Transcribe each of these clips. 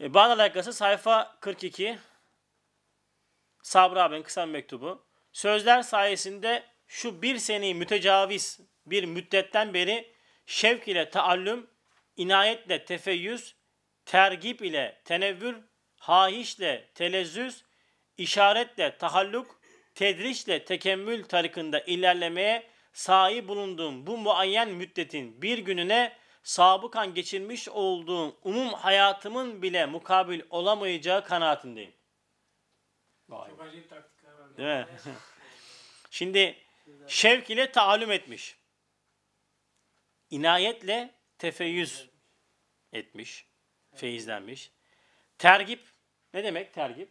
E, alakası sayfa 42. Sabri abinin kısa mektubu. Sözler sayesinde şu bir seneyi mütecaviz bir müddetten beri şevk ile taallüm, inayetle tefeyyüz, tergip ile tenevvür, hahişle telezzüz, işaretle tahalluk, tedriçle tekemmül tarikında ilerlemeye sahip bulunduğum bu muayyen müddetin bir gününe sabıkan geçirmiş olduğum umum hayatımın bile mukabil olamayacağı kanaatindeyim. Vay. Çok acayip taktikler var. Değil mi? Şimdi şevk ile taallüm etmiş. İnayetle tefeyyüz etmiş. Feyizlenmiş. Tergip ne demek tergip?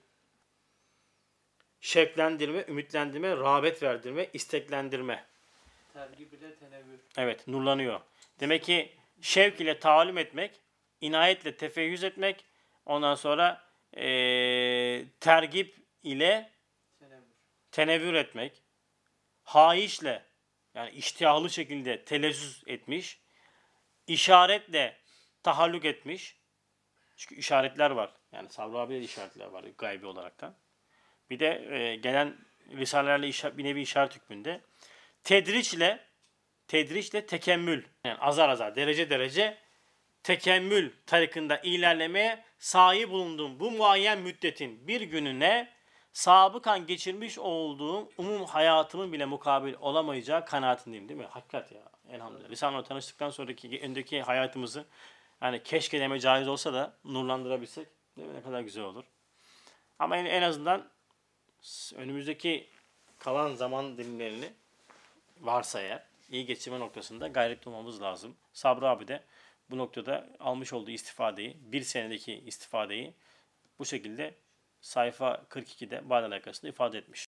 Şevklendirme, ümitlendirme, rağbet verdirme, isteklendirme. Tergip ile tenevvür. Evet, nurlanıyor. Demek ki şevk ile talim etmek, inayetle tefeyyüz etmek, ondan sonra e, tergip ile tenevür etmek, haişle yani iştihlı şekilde telezzüz etmiş, işaretle tahallük etmiş. Çünkü işaretler var. Yani Sabri işaretler var gaybi olaraktan. Bir de e, gelen risalelerle işaret, bir nevi işaret hükmünde. Tedriçle tedriç de tekemmül. Yani azar azar, derece derece tekemmül tarikında ilerlemeye sahip bulunduğum bu muayyen müddetin bir gününe sabıkan geçirmiş olduğum umum hayatımın bile mukabil olamayacağı kanaatindeyim değil mi? Hakikat ya. Elhamdülillah. Risale'yle tanıştıktan sonraki öndeki hayatımızı yani keşke deme caiz olsa da nurlandırabilsek değil mi? ne kadar güzel olur. Ama en, en azından önümüzdeki kalan zaman dilimlerini varsa eğer iyi geçirme noktasında gayretli olmamız lazım. Sabri abi de bu noktada almış olduğu istifadeyi, bir senedeki istifadeyi bu şekilde sayfa 42'de bağdan arkasında ifade etmiş.